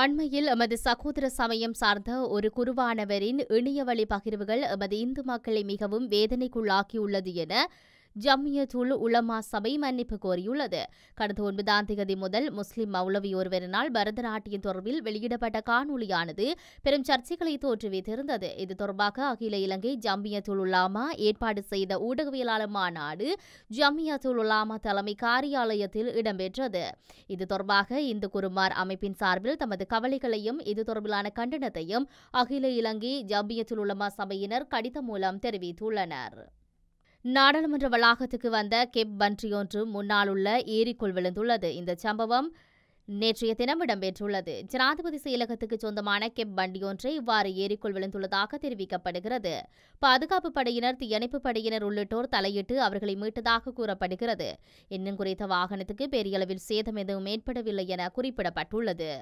அண்மையில் எமது சகோதர சமயம் சார்ந்த ஒரு குருவானவரின் இணையவழி பகிர்வுகள் எமது இந்து மக்களை மிகவும் வேதனைக்குள்ளாக்கியுள்ளது என ஜம்மியதுல் உலமா சபை மன்னிப்பு கோரியுள்ளது கடந்த ஒன்பதாம் தேதி முதல் முஸ்லிம் மௌலவி ஒருவரினால் பரதநாட்டியம் தொடர்பில் வெளியிடப்பட்ட காணொலியானது பெரும் சர்ச்சைகளை தோற்றுவித்திருந்தது இது தொடர்பாக அகில இலங்கை ஜம்மியத்துல் உலாமா ஏற்பாடு செய்த ஊடகவியலாளர் மாநாடு ஜம்மியதுல் உலாமா தலைமை காரியாலயத்தில் இடம்பெற்றது இது தொடர்பாக இந்து குருமார் அமைப்பின் சார்பில் தமது கவலைகளையும் இது தொடர்பிலான கண்டனத்தையும் அகில இலங்கை ஜம்மியத்துல் உலமா சபையினர் கடிதம் மூலம் தெரிவித்துள்ளனர் நாடாளுமன்ற வளாகத்துக்கு வந்த கெப் பன்றியொன்று முன்னால் உள்ள ஏரிக்குள் விழுந்துள்ளது இந்த சம்பவம் நேற்றைய தினம் இடம்பெற்றுள்ளது ஜனாதிபதி செயலகத்துக்கு சொந்தமான கெப் ஒன்றை இவ்வாறு ஏரிக்குள் விழுந்துள்ளதாக தெரிவிக்கப்படுகிறது பாதுகாப்பு படையினர் தீயணைப்பு படையினர் உள்ளிட்டோர் தலையிட்டு அவர்களை மீட்டதாக கூறப்படுகிறது இன்னும் குறித்த வாகனத்துக்கு பெரிய அளவில் சேதம் எதுவும் ஏற்படவில்லை என குறிப்பிடப்பட்டுள்ளது